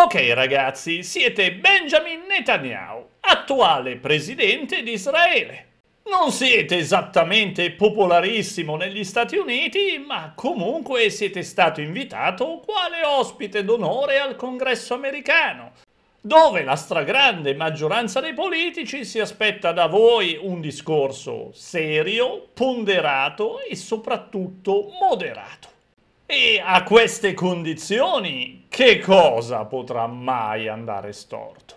Ok ragazzi, siete Benjamin Netanyahu, attuale presidente di Israele. Non siete esattamente popolarissimo negli Stati Uniti, ma comunque siete stato invitato quale ospite d'onore al congresso americano, dove la stragrande maggioranza dei politici si aspetta da voi un discorso serio, ponderato e soprattutto moderato. E a queste condizioni che cosa potrà mai andare storto?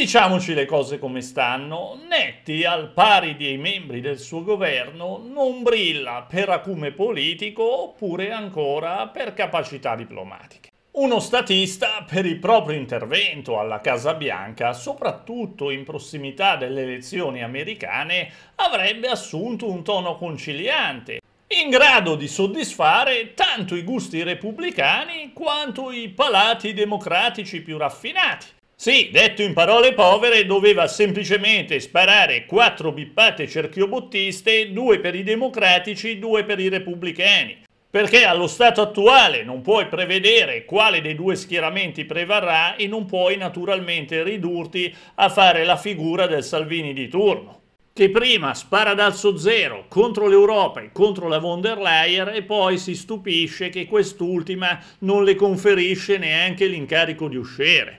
Diciamoci le cose come stanno, Netti, al pari dei membri del suo governo, non brilla per acume politico oppure ancora per capacità diplomatiche. Uno statista per il proprio intervento alla Casa Bianca, soprattutto in prossimità delle elezioni americane, avrebbe assunto un tono conciliante, in grado di soddisfare tanto i gusti repubblicani quanto i palati democratici più raffinati sì, detto in parole povere, doveva semplicemente sparare quattro bippate cerchiobottiste, due per i democratici, due per i repubblicani. Perché allo stato attuale non puoi prevedere quale dei due schieramenti prevarrà e non puoi naturalmente ridurti a fare la figura del Salvini di turno che prima spara d'alzo zero contro l'Europa e contro la von der Leyen e poi si stupisce che quest'ultima non le conferisce neanche l'incarico di uscire.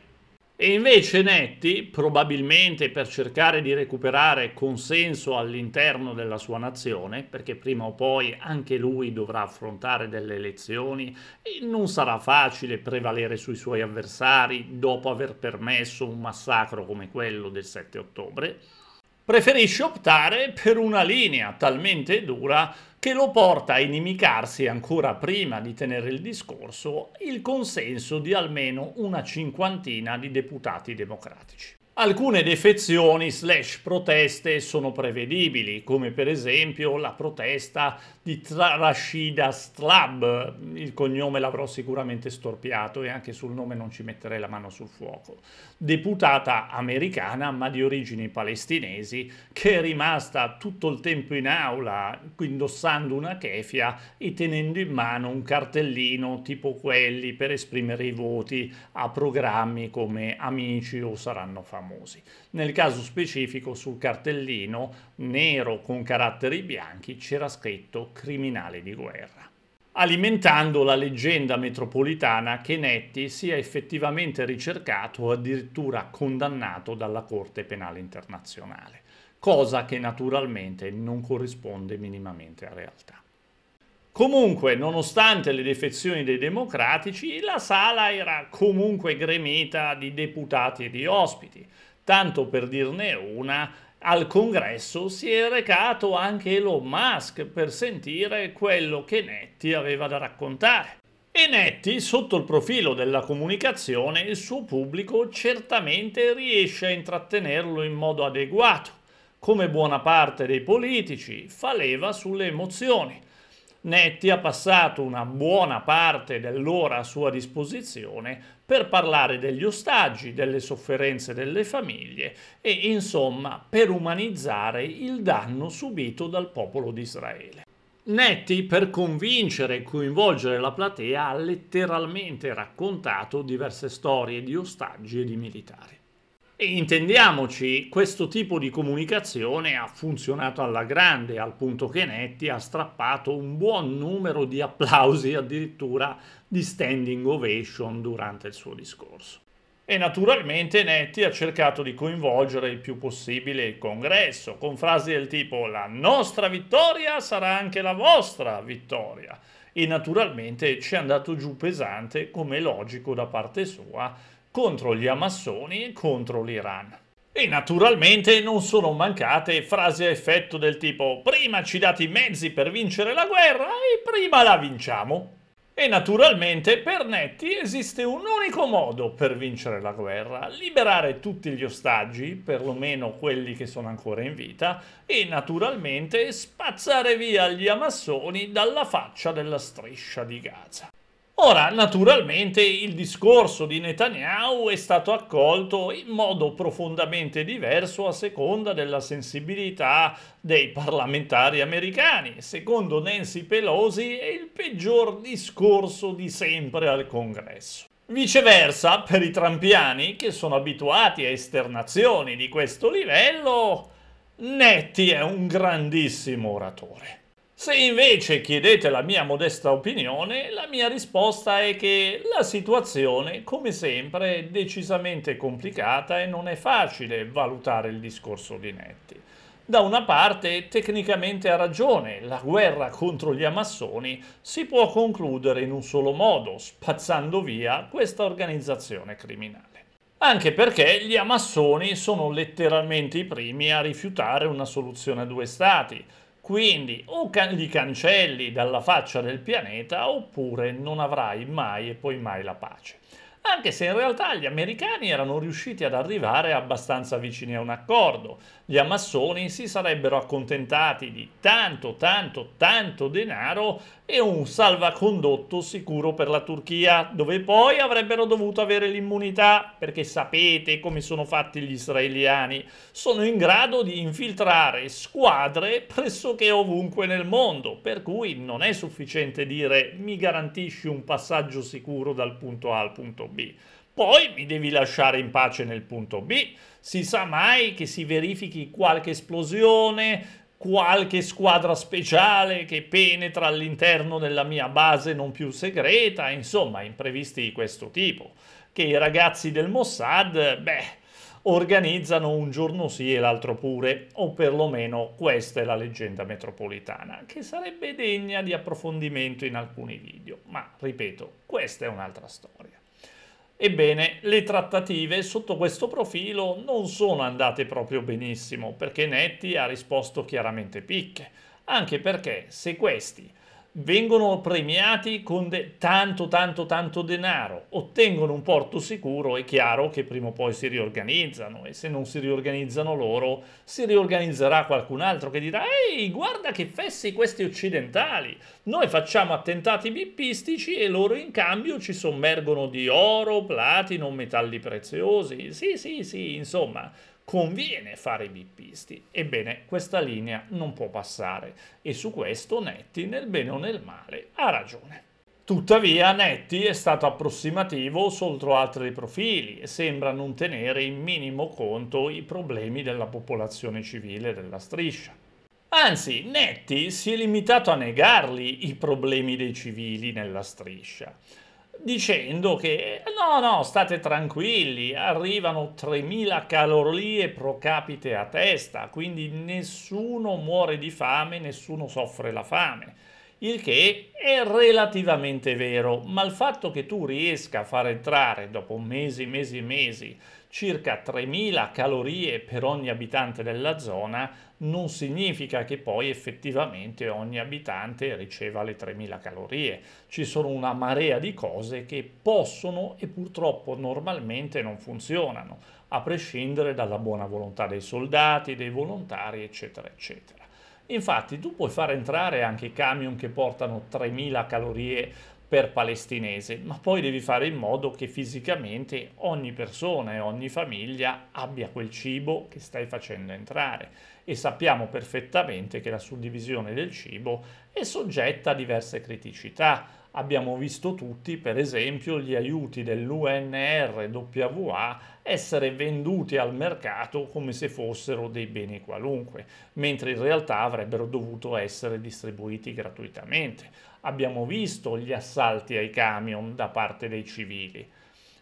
E invece Netti, probabilmente per cercare di recuperare consenso all'interno della sua nazione, perché prima o poi anche lui dovrà affrontare delle elezioni e non sarà facile prevalere sui suoi avversari dopo aver permesso un massacro come quello del 7 ottobre, preferisce optare per una linea talmente dura che lo porta a inimicarsi ancora prima di tenere il discorso il consenso di almeno una cinquantina di deputati democratici. Alcune defezioni slash proteste sono prevedibili, come per esempio la protesta di Rashida Slab, il cognome l'avrò sicuramente storpiato e anche sul nome non ci metterei la mano sul fuoco, deputata americana ma di origini palestinesi che è rimasta tutto il tempo in aula indossando una kefia e tenendo in mano un cartellino tipo quelli per esprimere i voti a programmi come Amici o Saranno Famosi. Nel caso specifico sul cartellino nero con caratteri bianchi c'era scritto criminale di guerra alimentando la leggenda metropolitana che Netti sia effettivamente ricercato o addirittura condannato dalla Corte Penale Internazionale, cosa che naturalmente non corrisponde minimamente alla realtà. Comunque, nonostante le defezioni dei democratici, la sala era comunque gremita di deputati e di ospiti, Tanto per dirne una, al congresso si è recato anche Elon Musk per sentire quello che Netti aveva da raccontare. E Netti, sotto il profilo della comunicazione, il suo pubblico certamente riesce a intrattenerlo in modo adeguato. Come buona parte dei politici, fa leva sulle emozioni Netti ha passato una buona parte dell'ora a sua disposizione per parlare degli ostaggi, delle sofferenze delle famiglie e insomma per umanizzare il danno subito dal popolo di Israele. Netti, per convincere e coinvolgere la platea, ha letteralmente raccontato diverse storie di ostaggi e di militari. E intendiamoci, questo tipo di comunicazione ha funzionato alla grande, al punto che Netti ha strappato un buon numero di applausi, addirittura di standing ovation durante il suo discorso. E naturalmente Netti ha cercato di coinvolgere il più possibile il congresso, con frasi del tipo la nostra vittoria sarà anche la vostra vittoria. E naturalmente ci è andato giù pesante, come logico da parte sua, contro gli Amassoni e contro l'Iran. E naturalmente non sono mancate frasi a effetto del tipo prima ci date i mezzi per vincere la guerra e prima la vinciamo. E naturalmente per Netti esiste un unico modo per vincere la guerra, liberare tutti gli ostaggi, perlomeno quelli che sono ancora in vita, e naturalmente spazzare via gli amassoni dalla faccia della striscia di Gaza. Ora, naturalmente, il discorso di Netanyahu è stato accolto in modo profondamente diverso a seconda della sensibilità dei parlamentari americani. Secondo Nancy Pelosi è il peggior discorso di sempre al Congresso. Viceversa, per i trampiani, che sono abituati a esternazioni di questo livello, Netti è un grandissimo oratore. Se invece chiedete la mia modesta opinione, la mia risposta è che la situazione, come sempre, è decisamente complicata e non è facile valutare il discorso di Netti. Da una parte, tecnicamente ha ragione, la guerra contro gli amassoni si può concludere in un solo modo, spazzando via questa organizzazione criminale. Anche perché gli amassoni sono letteralmente i primi a rifiutare una soluzione a due stati, quindi o can- li cancelli dalla faccia del pianeta oppure non avrai mai e poi mai la pace anche se in realtà gli americani erano riusciti ad arrivare abbastanza vicini a un accordo. Gli amassoni si sarebbero accontentati di tanto, tanto, tanto denaro e un salvacondotto sicuro per la Turchia, dove poi avrebbero dovuto avere l'immunità, perché sapete come sono fatti gli israeliani, sono in grado di infiltrare squadre pressoché ovunque nel mondo, per cui non è sufficiente dire mi garantisci un passaggio sicuro dal punto A al punto B. B. Poi mi devi lasciare in pace nel punto B. Si sa mai che si verifichi qualche esplosione, qualche squadra speciale che penetra all'interno della mia base non più segreta, insomma, imprevisti di questo tipo, che i ragazzi del Mossad, beh, organizzano un giorno sì e l'altro pure, o perlomeno questa è la leggenda metropolitana, che sarebbe degna di approfondimento in alcuni video, ma ripeto, questa è un'altra storia. Ebbene, le trattative sotto questo profilo non sono andate proprio benissimo perché Netti ha risposto chiaramente picche, anche perché se questi vengono premiati con tanto tanto tanto denaro, ottengono un porto sicuro, è chiaro che prima o poi si riorganizzano e se non si riorganizzano loro si riorganizzerà qualcun altro che dirà ehi guarda che fessi questi occidentali, noi facciamo attentati bippistici e loro in cambio ci sommergono di oro, platino, metalli preziosi, sì sì sì insomma conviene fare i bippisti. Ebbene, questa linea non può passare e su questo Netti, nel bene o nel male, ha ragione. Tuttavia Netti è stato approssimativo sotto altri profili e sembra non tenere in minimo conto i problemi della popolazione civile della striscia. Anzi, Netti si è limitato a negarli i problemi dei civili nella striscia dicendo che no, no, state tranquilli, arrivano 3.000 calorie pro capite a testa, quindi nessuno muore di fame, nessuno soffre la fame il che è relativamente vero, ma il fatto che tu riesca a far entrare dopo mesi, mesi, e mesi circa 3.000 calorie per ogni abitante della zona non significa che poi effettivamente ogni abitante riceva le 3.000 calorie. Ci sono una marea di cose che possono e purtroppo normalmente non funzionano, a prescindere dalla buona volontà dei soldati, dei volontari, eccetera, eccetera. Infatti tu puoi far entrare anche camion che portano 3000 calorie per palestinese, ma poi devi fare in modo che fisicamente ogni persona e ogni famiglia abbia quel cibo che stai facendo entrare e sappiamo perfettamente che la suddivisione del cibo è soggetta a diverse criticità Abbiamo visto tutti, per esempio, gli aiuti dell'UNRWA essere venduti al mercato come se fossero dei beni qualunque, mentre in realtà avrebbero dovuto essere distribuiti gratuitamente. Abbiamo visto gli assalti ai camion da parte dei civili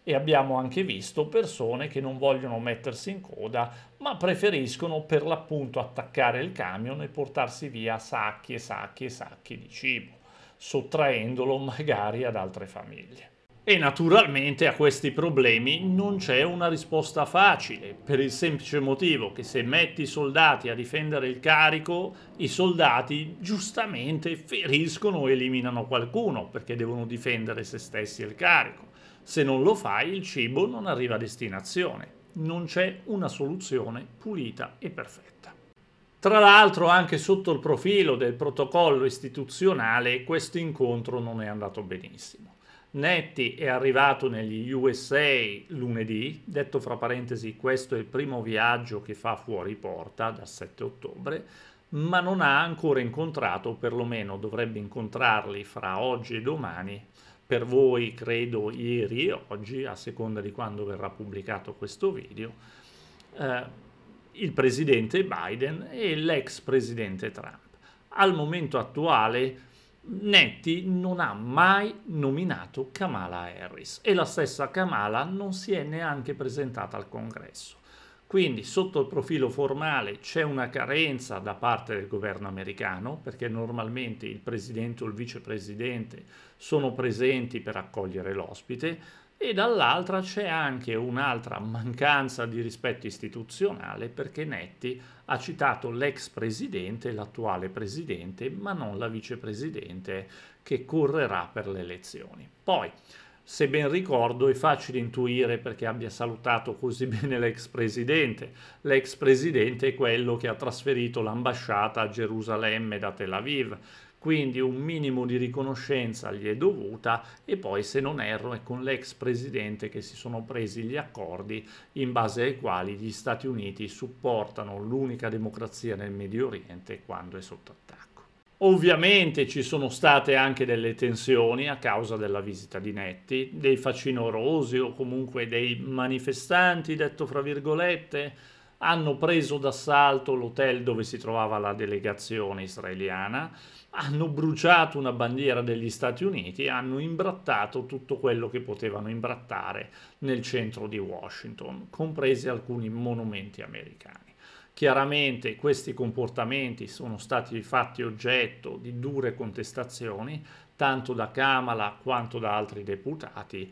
e abbiamo anche visto persone che non vogliono mettersi in coda ma preferiscono per l'appunto attaccare il camion e portarsi via sacchi e sacchi e sacchi di cibo sottraendolo magari ad altre famiglie. E naturalmente a questi problemi non c'è una risposta facile, per il semplice motivo che se metti i soldati a difendere il carico, i soldati giustamente feriscono o eliminano qualcuno perché devono difendere se stessi e il carico. Se non lo fai il cibo non arriva a destinazione. Non c'è una soluzione pulita e perfetta. Tra l'altro anche sotto il profilo del protocollo istituzionale questo incontro non è andato benissimo. Netti è arrivato negli USA lunedì, detto fra parentesi questo è il primo viaggio che fa fuori porta dal 7 ottobre, ma non ha ancora incontrato, perlomeno dovrebbe incontrarli fra oggi e domani, per voi credo ieri e oggi, a seconda di quando verrà pubblicato questo video. Eh, il presidente Biden e l'ex presidente Trump. Al momento attuale Netti non ha mai nominato Kamala Harris e la stessa Kamala non si è neanche presentata al congresso. Quindi sotto il profilo formale c'è una carenza da parte del governo americano perché normalmente il presidente o il vicepresidente sono presenti per accogliere l'ospite, e dall'altra c'è anche un'altra mancanza di rispetto istituzionale perché Netti ha citato l'ex presidente, l'attuale presidente, ma non la vicepresidente che correrà per le elezioni. Poi, se ben ricordo, è facile intuire perché abbia salutato così bene l'ex presidente. L'ex presidente è quello che ha trasferito l'ambasciata a Gerusalemme da Tel Aviv quindi un minimo di riconoscenza gli è dovuta e poi se non erro è con l'ex presidente che si sono presi gli accordi in base ai quali gli Stati Uniti supportano l'unica democrazia nel Medio Oriente quando è sotto attacco. Ovviamente ci sono state anche delle tensioni a causa della visita di Netti, dei facinorosi o comunque dei manifestanti, detto fra virgolette, hanno preso d'assalto l'hotel dove si trovava la delegazione israeliana, hanno bruciato una bandiera degli Stati Uniti e hanno imbrattato tutto quello che potevano imbrattare nel centro di Washington, compresi alcuni monumenti americani. Chiaramente questi comportamenti sono stati fatti oggetto di dure contestazioni, tanto da Kamala quanto da altri deputati,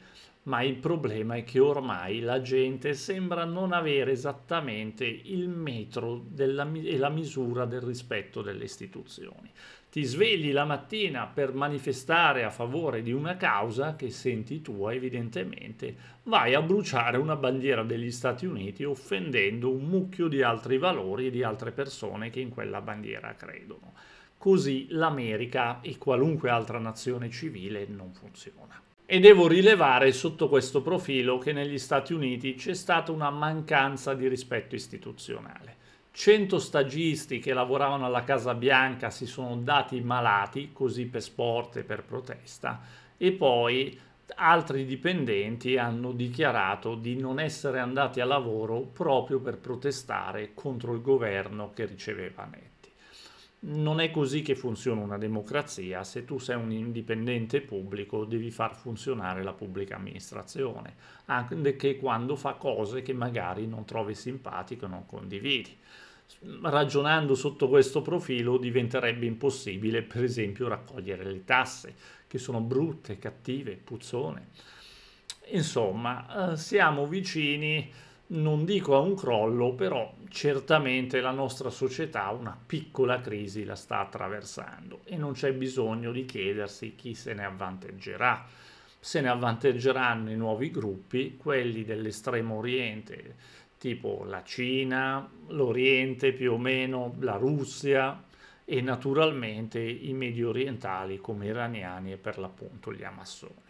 ma il problema è che ormai la gente sembra non avere esattamente il metro della, e la misura del rispetto delle istituzioni. Ti svegli la mattina per manifestare a favore di una causa che senti tua, evidentemente, vai a bruciare una bandiera degli Stati Uniti offendendo un mucchio di altri valori e di altre persone che in quella bandiera credono. Così l'America e qualunque altra nazione civile non funziona. E devo rilevare sotto questo profilo che negli Stati Uniti c'è stata una mancanza di rispetto istituzionale. 100 stagisti che lavoravano alla Casa Bianca si sono dati malati, così per sport e per protesta, e poi altri dipendenti hanno dichiarato di non essere andati a lavoro proprio per protestare contro il governo che riceveva Netti non è così che funziona una democrazia. Se tu sei un indipendente pubblico devi far funzionare la pubblica amministrazione, anche quando fa cose che magari non trovi simpatiche o non condividi. Ragionando sotto questo profilo diventerebbe impossibile, per esempio, raccogliere le tasse, che sono brutte, cattive, puzzone. Insomma, eh, siamo vicini non dico a un crollo, però certamente la nostra società una piccola crisi la sta attraversando e non c'è bisogno di chiedersi chi se ne avvanteggerà. Se ne avvanteggeranno i nuovi gruppi, quelli dell'estremo oriente, tipo la Cina, l'Oriente più o meno, la Russia e naturalmente i medio orientali come iraniani e per l'appunto gli amassoni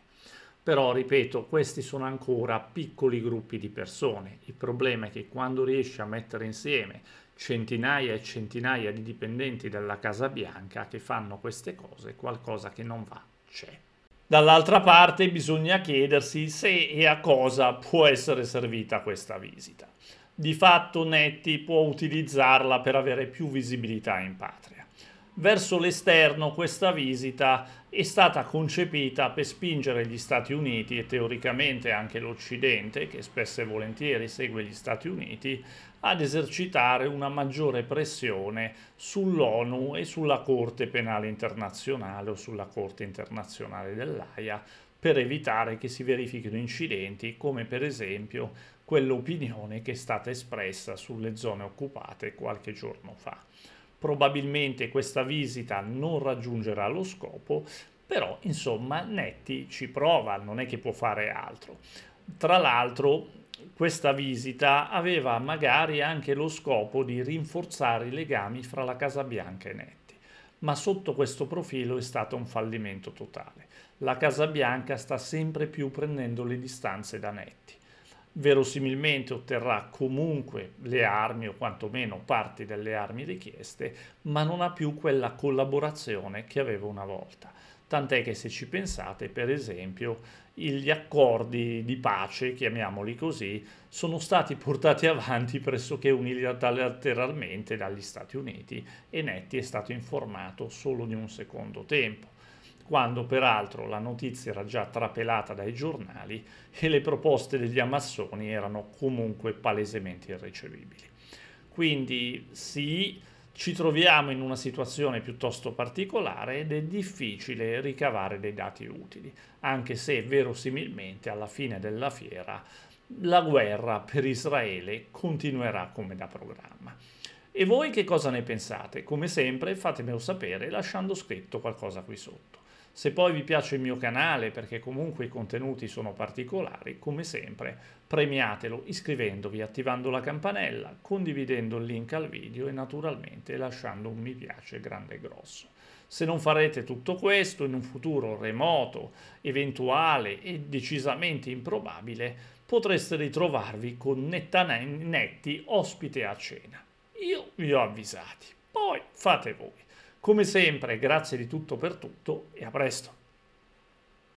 però ripeto questi sono ancora piccoli gruppi di persone il problema è che quando riesci a mettere insieme centinaia e centinaia di dipendenti della Casa Bianca che fanno queste cose qualcosa che non va c'è Dall'altra parte bisogna chiedersi se e a cosa può essere servita questa visita. Di fatto Netti può utilizzarla per avere più visibilità in patria verso l'esterno questa visita è stata concepita per spingere gli Stati Uniti e teoricamente anche l'Occidente, che spesso e volentieri segue gli Stati Uniti, ad esercitare una maggiore pressione sull'ONU e sulla Corte Penale Internazionale o sulla Corte Internazionale dell'AIA per evitare che si verifichino incidenti come per esempio quell'opinione che è stata espressa sulle zone occupate qualche giorno fa probabilmente questa visita non raggiungerà lo scopo, però insomma Netti ci prova, non è che può fare altro. Tra l'altro questa visita aveva magari anche lo scopo di rinforzare i legami fra la Casa Bianca e Netti, ma sotto questo profilo è stato un fallimento totale. La Casa Bianca sta sempre più prendendo le distanze da Netti verosimilmente otterrà comunque le armi o quantomeno parti delle armi richieste, ma non ha più quella collaborazione che aveva una volta. Tant'è che se ci pensate, per esempio, gli accordi di pace, chiamiamoli così, sono stati portati avanti pressoché unilateralmente dagli Stati Uniti e Netti è stato informato solo di un secondo tempo quando peraltro la notizia era già trapelata dai giornali e le proposte degli ammassoni erano comunque palesemente irricevibili. Quindi sì, ci troviamo in una situazione piuttosto particolare ed è difficile ricavare dei dati utili, anche se verosimilmente alla fine della fiera la guerra per Israele continuerà come da programma. E voi che cosa ne pensate? Come sempre fatemelo sapere lasciando scritto qualcosa qui sotto. Se poi vi piace il mio canale, perché comunque i contenuti sono particolari, come sempre premiatelo iscrivendovi, attivando la campanella, condividendo il link al video e naturalmente lasciando un mi piace grande e grosso. Se non farete tutto questo in un futuro remoto, eventuale e decisamente improbabile, potreste ritrovarvi con netti ospite a cena. Io vi ho avvisati, poi fate voi. Come sempre, grazie di tutto per tutto e a presto.